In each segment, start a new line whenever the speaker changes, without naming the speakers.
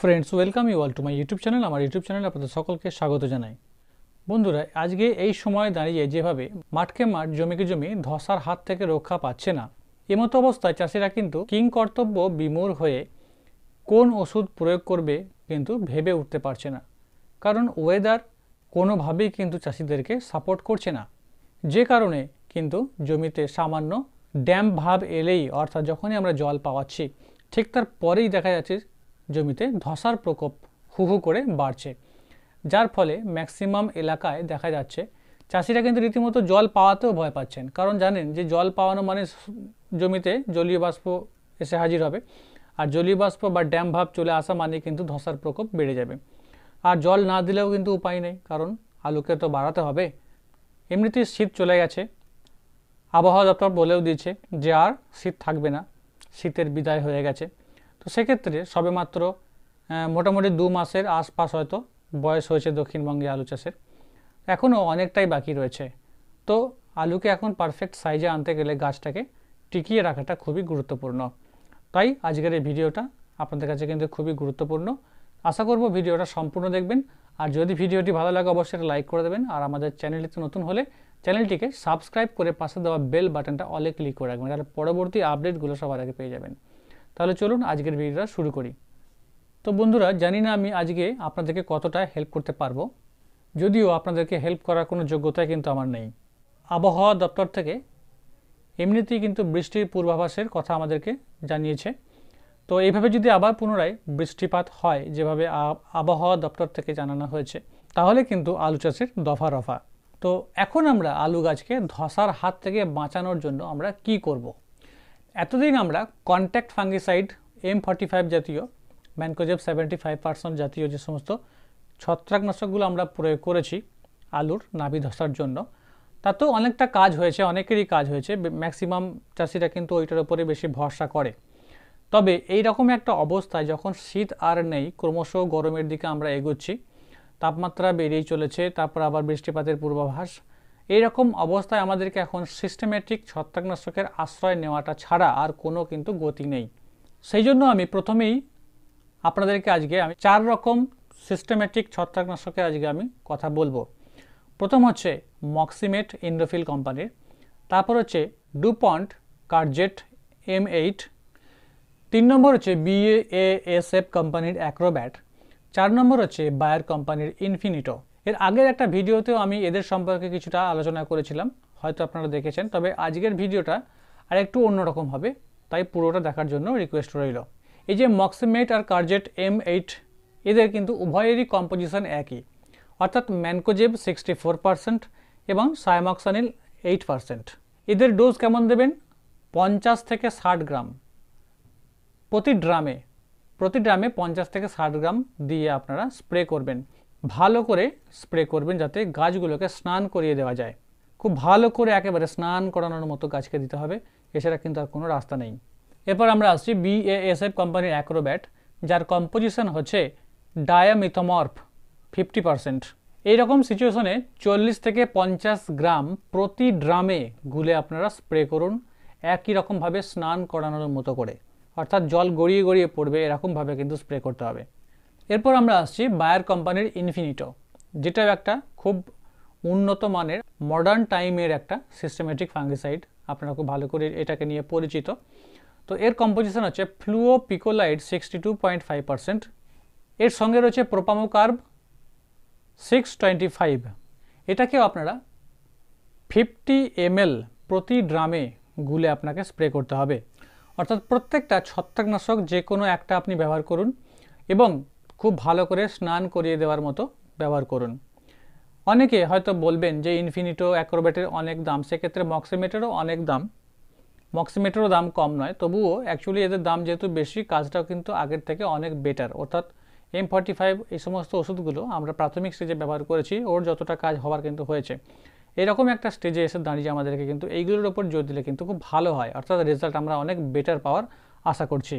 Friends welcome you all to my YouTube channel আমার YouTube channel আপনাদের সকলকে স্বাগত জানাই বন্ধুরা আজকে এই সময় দাঁড়িয়ে যেভাবে মাঠকে মাঠ জমিকে জমি ধসার হাত থেকে রক্ষা পাচ্ছে না এমতো অবস্থায় চাষিরা কিন্তু কিং কর্তব্য বিমূর হয়ে কোন ওষুধ প্রয়োগ করবে কিন্তু ভেবে উঠতে পারছে না কারণ ওয়েদার কোনোভাবেই কিন্তু চাষিদেরকে সাপোর্ট করছে না যে কারণে কিন্তু জমিতে সামান্য ড্যাম ভাব এলেই অর্থাৎ যখনই আমরা জল পাওয়াচ্ছি ঠিক তার পরেই দেখা যাচ্ছে জমিতে ধসার প্রকোপ হু হু করে বাড়ছে যার ফলে ম্যাক্সিমাম এলাকায় দেখা যাচ্ছে চাষিরা কিন্তু রীতিমতো জল পাওয়াতেও ভয় পাচ্ছেন কারণ জানেন যে জল পাওয়ানো মানে জমিতে জলীয় বাষ্প এসে হাজির হবে আর জলীয় বাষ্প বা ড্যাম ভাব চলে আসা মানে কিন্তু ধসার প্রকোপ বেড়ে যাবে আর জল না দিলেও কিন্তু উপায় নেই কারণ আলুকে তো বাড়াতে হবে এমনিতেই শীত চলে গেছে আবহাওয়া দপ্তর বলেও দিয়েছে যে আর শীত থাকবে না শীতের বিদায় হয়ে গেছে তো সেক্ষেত্রে সবেমাত্র মোটামুটি দু মাসের আশপাশ হয়তো বয়স হয়েছে দক্ষিণবঙ্গে আলু চাষের এখনও অনেকটাই বাকি রয়েছে তো আলুকে এখন পারফেক্ট সাইজে আনতে গেলে গাছটাকে টিকিয়ে রাখাটা খুবই গুরুত্বপূর্ণ তাই আজকের এই ভিডিওটা আপনাদের কাছে কিন্তু খুবই গুরুত্বপূর্ণ আশা করব ভিডিওটা সম্পূর্ণ দেখবেন আর যদি ভিডিওটি ভালো লাগে অবশ্যই লাইক করে দেবেন আর আমাদের চ্যানেলটিতে নতুন হলে চ্যানেলটিকে সাবস্ক্রাইব করে পাশে দেওয়া বেল বাটনটা অলে ক্লিক করে রাখবেন তাহলে পরবর্তী আপডেটগুলো সবার আগে পেয়ে যাবেন তাহলে চলুন আজকের ভিডিওটা শুরু করি তো বন্ধুরা জানি না আমি আজকে আপনাদেরকে কতটা হেল্প করতে পারবো যদিও আপনাদেরকে হেল্প করার কোনো যোগ্যতা কিন্তু আমার নেই আবহাওয়া দপ্তর থেকে এমনিতেই কিন্তু বৃষ্টির পূর্বাভাসের কথা আমাদেরকে জানিয়েছে তো এইভাবে যদি আবার পুনরায় বৃষ্টিপাত হয় যেভাবে আবহাওয়া দপ্তর থেকে জানানো হয়েছে তাহলে কিন্তু আলু চাষের দফা রফা তো এখন আমরা আলু গাছকে ধসার হাত থেকে বাঁচানোর জন্য আমরা কি করব। এতদিন আমরা contact fungicide M forty five জাতীয় ম্যানকোজেব সেভেন্টি ফাইভ পার্সেন্ট জাতীয় যে সমস্ত ছত্রাকনাশকগুলো আমরা প্রয়োগ করেছি আলুর নাভি ধসার জন্য তাতেও অনেকটা কাজ হয়েছে অনেকেরই কাজ হয়েছে ম্যাক্সিমাম চাষিরা কিন্তু ওইটার ওপরে বেশি ভরসা করে তবে এই রকম একটা অবস্থায় যখন শীত আর নেই ক্রমশ গরমের দিকে আমরা এগোচ্ছি তাপমাত্রা বেড়েই চলেছে তারপর আবার বৃষ্টিপাতের পূর্বাভাস এই রকম অবস্থায় আমাদেরকে এখন সিস্টেমেটিক ছত্রাকনাশকের আশ্রয় নেওয়াটা ছাড়া আর কোনো কিন্তু গতি নেই সেই জন্য আমি প্রথমেই আপনাদেরকে আজকে আমি চার রকম সিস্টেমেটিক ছত্রাকনাশকের আজকে আমি কথা বলবো প্রথম হচ্ছে মক্সিমেট ইন্দ্রোফিল কোম্পানির তারপর হচ্ছে ডুপন্ট কার্জেট এম এইট তিন নম্বর হচ্ছে এস এফ কোম্পানির অ্যাক্রোব্যাট চার নম্বর হচ্ছে বায়ার কোম্পানির ইনফিনিটো এর আগের একটা ভিডিওতেও আমি এদের সম্পর্কে কিছুটা আলোচনা করেছিলাম হয়তো আপনারা দেখেছেন তবে আজকের ভিডিওটা আর একটু অন্যরকম হবে তাই পুরোটা দেখার জন্য রিকোয়েস্ট রইল এই যে মক্সিমেট আর কার্জেট এম এইট এদের কিন্তু উভয়েরই কম্পোজিশন একই অর্থাৎ ম্যানকোজেব সিক্সটি ফোর পারসেন্ট এবং সায়ামক্সানিল এইট পারসেন্ট এদের ডোজ কেমন দেবেন পঞ্চাশ থেকে ষাট গ্রাম প্রতি ড্রামে প্রতি ড্রামে পঞ্চাশ থেকে ষাট গ্রাম দিয়ে আপনারা স্প্রে করবেন ভালো করে স্প্রে করবেন যাতে গাছগুলোকে স্নান করিয়ে দেওয়া যায় খুব ভালো করে একেবারে স্নান করানোর মতো গাছকে দিতে হবে এছাড়া কিন্তু আর কোনো রাস্তা নেই এরপর আমরা আসছি বিএএসএফ কোম্পানির অ্যাক্রোব্যাট যার কম্পোজিশন হচ্ছে ডায়ামিথমর্ফ ফিফটি পারসেন্ট এইরকম সিচুয়েশনে চল্লিশ থেকে পঞ্চাশ গ্রাম প্রতি ড্রামে গুলে আপনারা স্প্রে করুন একই রকমভাবে স্নান করানোর মতো করে অর্থাৎ জল গড়িয়ে গড়িয়ে পড়বে এরকমভাবে কিন্তু স্প্রে করতে হবে এরপর আমরা আসছি বায়ার কোম্পানির ইনফিনিটো যেটা একটা খুব উন্নত মানের মডার্ন টাইমের একটা সিস্টেমেটিক ফাঙ্গিসাইড আপনারা খুব ভালো করে এটাকে নিয়ে পরিচিত তো এর কম্পোজিশন হচ্ছে fluopicolide sixty two point five percent এর সঙ্গে রয়েছে প্রোপামোকার্ব সিক্স টোয়েন্টি ফাইভ এটাকেও আপনারা ফিফটি এমএল প্রতি ড্রামে গুলে আপনাকে স্প্রে করতে হবে অর্থাৎ প্রত্যেকটা ছত্রাকনাশক যে কোনো একটা আপনি ব্যবহার করুন এবং খুব ভালো করে স্নান করিয়ে দেওয়ার মতো ব্যবহার করুন অনেকে হয়তো বলবেন যে ইনফিনিটো অ্যাক্রোব্যাটের অনেক দাম সেক্ষেত্রে মক্সিমেটেরও অনেক দাম মক্সিমেটেরও দাম কম নয় তবুও অ্যাকচুয়ালি এদের দাম যেহেতু বেশি কাজটাও কিন্তু আগের থেকে অনেক বেটার অর্থাৎ এম ফর্টি ফাইভ এই সমস্ত ওষুধগুলো আমরা প্রাথমিক স্টেজে ব্যবহার করেছি ওর যতটা কাজ হওয়ার কিন্তু হয়েছে এরকম একটা স্টেজে এসে দাঁড়িয়ে আমাদেরকে কিন্তু এইগুলোর ওপর জোর দিলে কিন্তু খুব ভালো হয় অর্থাৎ রেজাল্ট আমরা অনেক বেটার পাওয়ার আশা করছি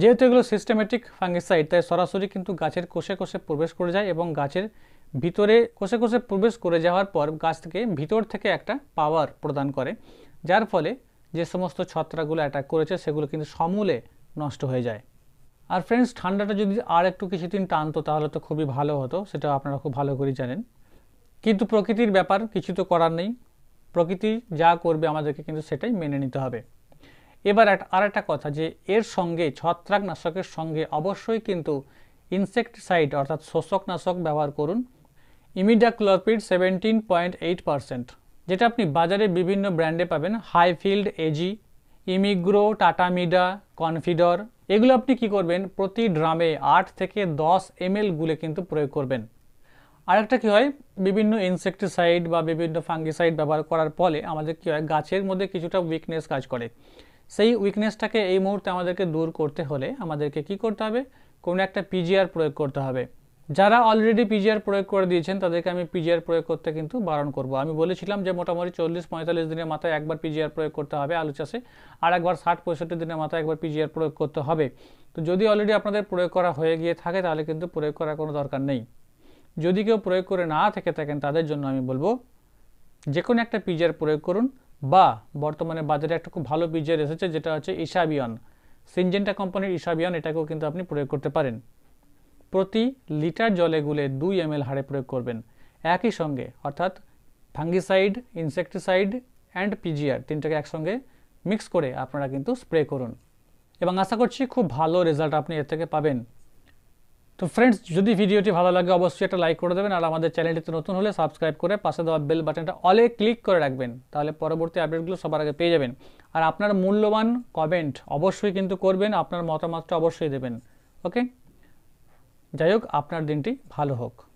যেহেতু এগুলো সিস্টেমেটিক ফাঙ্গিসাইড তাই সরাসরি কিন্তু গাছের কোষে কোষে প্রবেশ করে যায় এবং গাছের ভিতরে কোষে কোষে প্রবেশ করে যাওয়ার পর গাছ থেকে ভিতর থেকে একটা পাওয়ার প্রদান করে যার ফলে যে সমস্ত ছত্রাগুলো অ্যাটাক করেছে সেগুলো কিন্তু সমূলে নষ্ট হয়ে যায় আর ফ্রেন্ডস ঠান্ডাটা যদি আর একটু কিছুদিন টানতো তাহলে তো খুবই ভালো হতো সেটা আপনারা খুব ভালো করে জানেন কিন্তু প্রকৃতির ব্যাপার কিছু তো করার নেই প্রকৃতি যা করবে আমাদেরকে কিন্তু সেটাই মেনে নিতে হবে এবার আর একটা কথা যে এর সঙ্গে ছত্রাকনাশকের সঙ্গে অবশ্যই কিন্তু ইনসেক্টিসাইড অর্থাৎ শোষকনাশক ব্যবহার করুন imidacloprid seventeen point eight percent যেটা আপনি বাজারে বিভিন্ন ব্র্যান্ডে পাবেন হাইফিল্ড এজি ইমিগ্রো টাটামিডা কনফিডর এগুলো আপনি কি করবেন প্রতি ড্রামে আট থেকে দশ এম গুলে কিন্তু প্রয়োগ করবেন আরেকটা কী হয় বিভিন্ন ইনসেকটিসাইড বা বিভিন্ন ফাঙ্গিসাইড ব্যবহার করার ফলে আমাদের কী হয় গাছের মধ্যে কিছুটা উইকনেস কাজ করে সেই উইকনেসটাকে এই মুহূর্তে আমাদেরকে দূর করতে হলে আমাদেরকে কি করতে হবে কোনো একটা পিজিআর প্রয়োগ করতে হবে যারা অলরেডি পিজিআর প্রয়োগ করে দিয়েছেন তাদেরকে আমি পিজিআর প্রয়োগ করতে কিন্তু বারণ করব আমি বলেছিলাম যে মোটামুটি চল্লিশ পঁয়তাল্লিশ দিনের মাথায় একবার পিজিআর প্রয়োগ করতে হবে আলু চাষে আর একবার ষাট পঁয়ষট্টি দিনের মাথায় একবার পিজিআর প্রয়োগ করতে হবে তো যদি অলরেডি আপনাদের প্রয়োগ করা হয়ে গিয়ে থাকে তাহলে কিন্তু প্রয়োগ করার কোনো দরকার নেই যদি কেউ প্রয়োগ করে না থেকে থাকেন তাদের জন্য আমি বলবো যে কোনো একটা পিজিআর প্রয়োগ করুন বা বর্তমানে বাজারে একটা খুব ভালো বীজের এসেছে যেটা হচ্ছে ইসাবিয়ন সিনজেন্টা কোম্পানির ইসাবিয়ন এটাকেও কিন্তু আপনি প্রয়োগ করতে পারেন প্রতি লিটার জলে গুলে দুই এম হারে প্রয়োগ করবেন একই সঙ্গে অর্থাৎ ফাঙ্গিসাইড ইনসেকটিসাইড অ্যান্ড পিজিআর তিনটাকে একসঙ্গে মিক্স করে আপনারা কিন্তু স্প্রে করুন এবং আশা করছি খুব ভালো রেজাল্ট আপনি এর থেকে পাবেন তো ফ্রেন্ডস যদি ভিডিওটি ভালো লাগে অবশ্যই একটা লাইক করে দেবেন আর আমাদের চ্যানেলটিতে নতুন হলে সাবস্ক্রাইব করে পাশে দেওয়া বেল বাটনটা অলে ক্লিক করে রাখবেন তাহলে পরবর্তী আপডেটগুলো সবার আগে পেয়ে যাবেন আর আপনার মূল্যবান কমেন্ট অবশ্যই কিন্তু করবেন আপনার মতামতটা অবশ্যই দেবেন ওকে যাই হোক আপনার দিনটি ভালো হোক